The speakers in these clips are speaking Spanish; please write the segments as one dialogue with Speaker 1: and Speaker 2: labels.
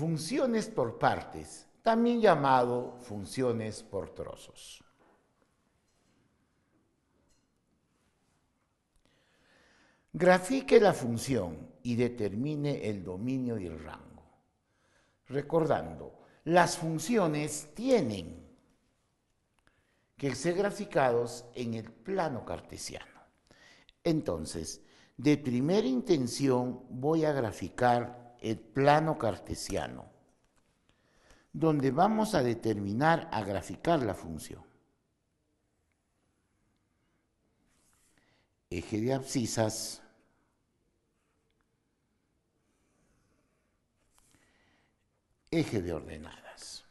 Speaker 1: funciones por partes, también llamado funciones por trozos. Grafique la función y determine el dominio y el rango. Recordando, las funciones tienen que ser graficados en el plano cartesiano. Entonces, de primera intención voy a graficar el plano cartesiano, donde vamos a determinar, a graficar la función. Eje de abscisas. Eje de ordenadas.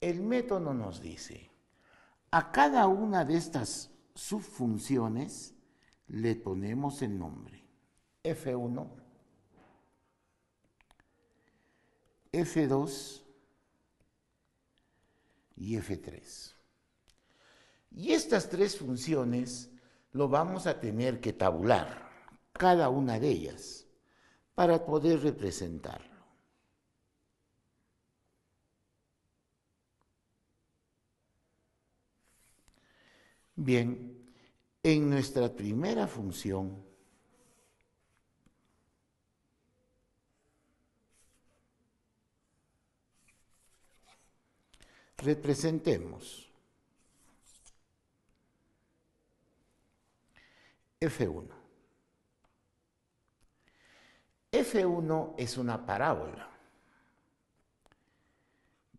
Speaker 1: El método nos dice, a cada una de estas subfunciones le ponemos el nombre. F1 F2 y F3. Y estas tres funciones lo vamos a tener que tabular, cada una de ellas, para poder representarlo. Bien, en nuestra primera función, representemos F1. F1 es una parábola.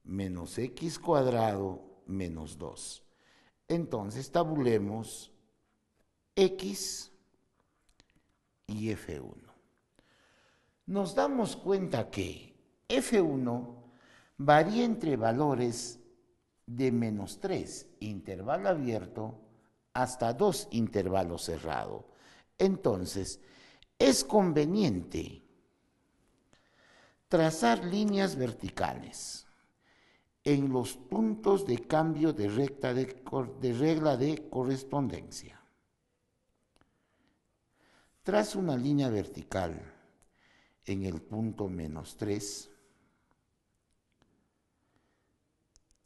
Speaker 1: Menos x cuadrado menos 2. Entonces tabulemos x y f1. Nos damos cuenta que f1 varía entre valores de menos 3 intervalo abierto hasta 2 intervalos cerrado. Entonces, es conveniente trazar líneas verticales en los puntos de cambio de, recta de, regla de correspondencia. Tras una línea vertical en el punto menos 3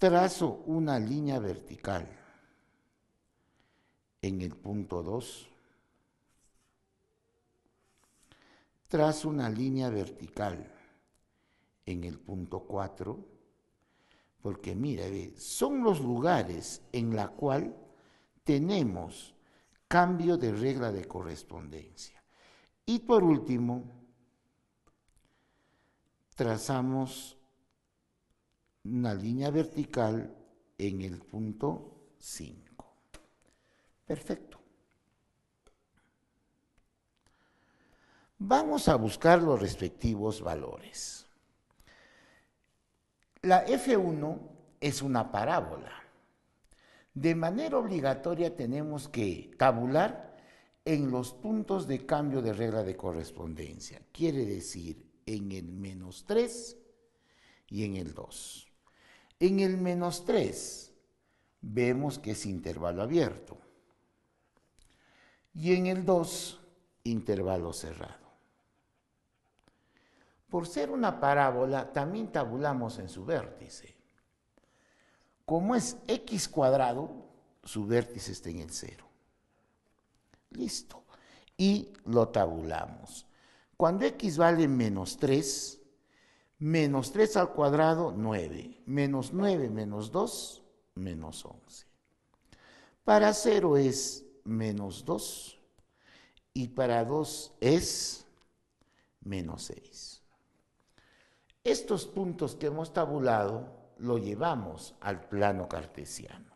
Speaker 1: trazo una línea vertical en el punto 2. Trazo una línea vertical en el punto 4, porque mira, son los lugares en la cual tenemos cambio de regla de correspondencia. Y por último, trazamos una línea vertical en el punto 5. Perfecto. Vamos a buscar los respectivos valores. La F1 es una parábola. De manera obligatoria tenemos que tabular en los puntos de cambio de regla de correspondencia. Quiere decir en el menos 3 y en el 2. En el menos 3 vemos que es intervalo abierto. Y en el 2, intervalo cerrado. Por ser una parábola, también tabulamos en su vértice. Como es x cuadrado, su vértice está en el 0. Listo. Y lo tabulamos. Cuando x vale menos 3, Menos 3 al cuadrado, 9. Menos 9 menos 2, menos 11. Para 0 es menos 2 y para 2 es menos 6. Estos puntos que hemos tabulado lo llevamos al plano cartesiano.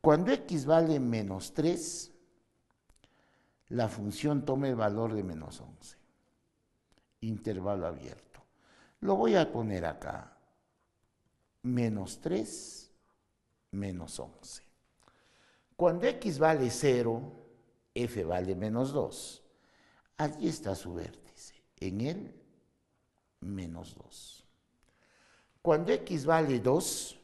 Speaker 1: Cuando x vale menos 3, la función toma el valor de menos 11. Intervalo abierto. Lo voy a poner acá. Menos 3, menos 11. Cuando x vale 0, f vale menos 2. Allí está su vértice, en él, menos 2. Cuando x vale 2,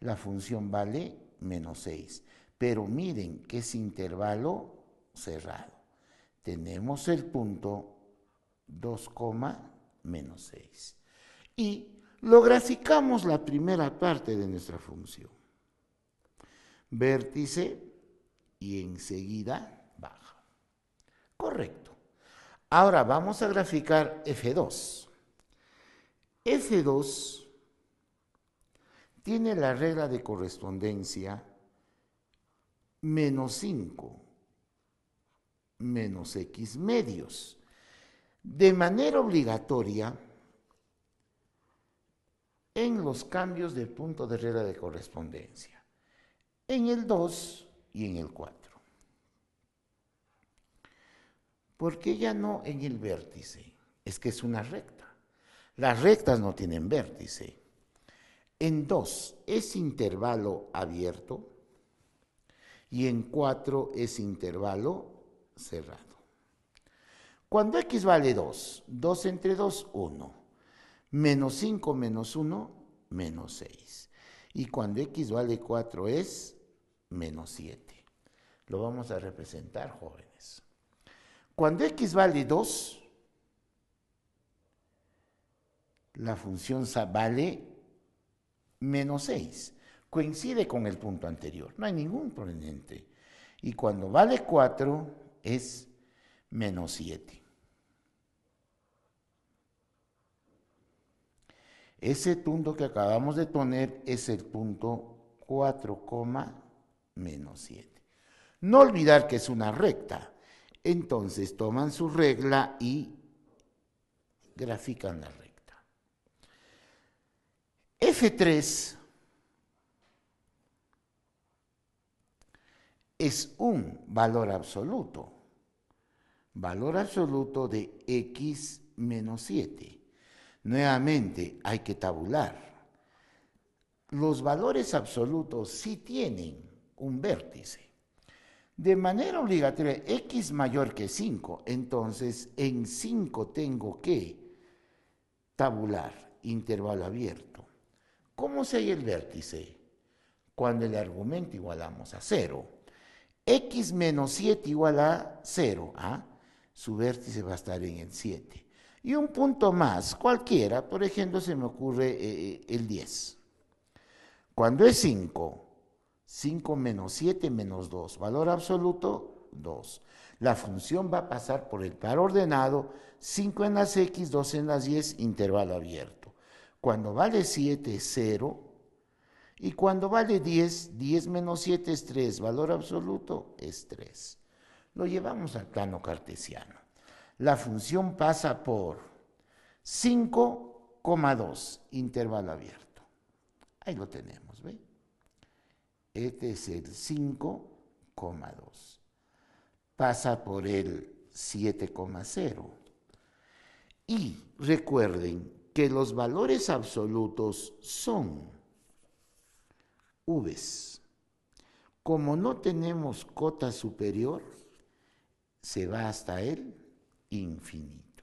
Speaker 1: la función vale menos 6. Pero miren que es intervalo cerrado. Tenemos el punto 2, menos 6. Y lo graficamos la primera parte de nuestra función. Vértice y enseguida baja. Correcto. Ahora vamos a graficar F2. F2 tiene la regla de correspondencia menos 5 menos x medios de manera obligatoria en los cambios del punto de regla de correspondencia, en el 2 y en el 4. ¿Por qué ya no en el vértice? Es que es una recta. Las rectas no tienen vértice. En 2 es intervalo abierto y en 4 es intervalo cerrado. Cuando x vale 2, 2 entre 2, 1. Menos 5 menos 1, menos 6. Y cuando x vale 4 es menos 7. Lo vamos a representar, jóvenes. Cuando x vale 2, la función vale menos 6. Coincide con el punto anterior, no hay ningún proveniente. Y cuando vale 4 es menos 7. Ese punto que acabamos de poner es el punto 4, menos 7. No olvidar que es una recta. Entonces toman su regla y grafican la recta. F3 es un valor absoluto valor absoluto de x menos 7. Nuevamente hay que tabular. Los valores absolutos sí tienen un vértice. De manera obligatoria, x mayor que 5, entonces en 5 tengo que tabular, intervalo abierto. ¿Cómo se halla el vértice? Cuando el argumento igualamos a 0. x menos 7 igual a 0. ¿ah? su vértice va a estar en el 7. Y un punto más, cualquiera, por ejemplo, se me ocurre eh, eh, el 10. Cuando es 5, 5 menos 7 menos 2, valor absoluto 2. La función va a pasar por el par ordenado, 5 en las x, 2 en las 10, intervalo abierto. Cuando vale 7 es 0 y cuando vale 10, 10 menos 7 es 3, valor absoluto es 3. Lo llevamos al plano cartesiano. La función pasa por 5,2 intervalo abierto. Ahí lo tenemos, ¿ve? Este es el 5,2. Pasa por el 7,0. Y recuerden que los valores absolutos son v. Como no tenemos cota superior, se va hasta el infinito.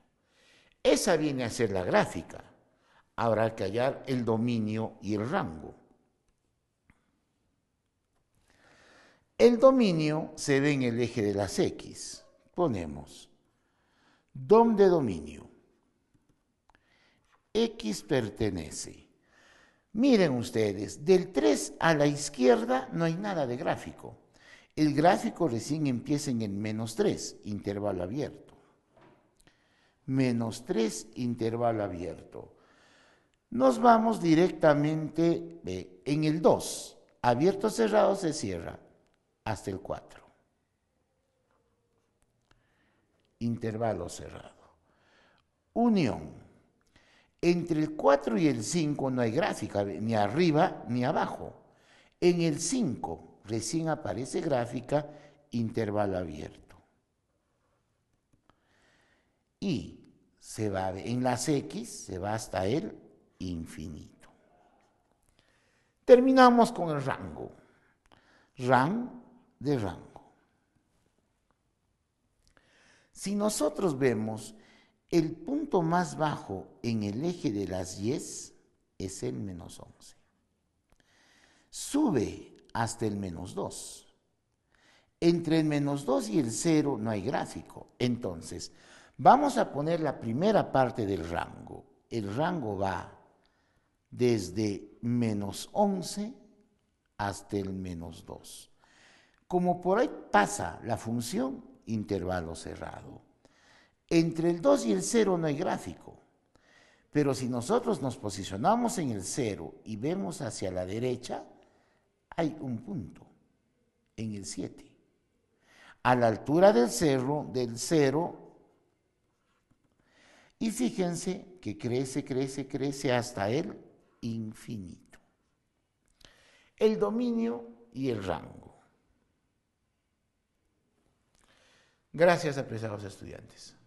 Speaker 1: Esa viene a ser la gráfica. Habrá que hallar el dominio y el rango. El dominio se ve en el eje de las X. Ponemos ¿dónde de dominio. X pertenece. Miren ustedes, del 3 a la izquierda no hay nada de gráfico. El gráfico recién empieza en el menos 3, intervalo abierto. Menos 3, intervalo abierto. Nos vamos directamente en el 2. Abierto, cerrado, se cierra hasta el 4. Intervalo cerrado. Unión. Entre el 4 y el 5 no hay gráfica, ni arriba ni abajo. En el 5 recién aparece gráfica intervalo abierto. Y se va en las X se va hasta el infinito. Terminamos con el rango. Ram de rango. Si nosotros vemos el punto más bajo en el eje de las 10 es el menos 11. Sube hasta el menos 2. Entre el menos 2 y el 0 no hay gráfico. Entonces, vamos a poner la primera parte del rango. El rango va desde menos 11 hasta el menos 2. Como por ahí pasa la función, intervalo cerrado. Entre el 2 y el 0 no hay gráfico. Pero si nosotros nos posicionamos en el 0 y vemos hacia la derecha, hay un punto en el 7. A la altura del cerro, del cero, y fíjense que crece, crece, crece hasta el infinito. El dominio y el rango. Gracias, apresados estudiantes.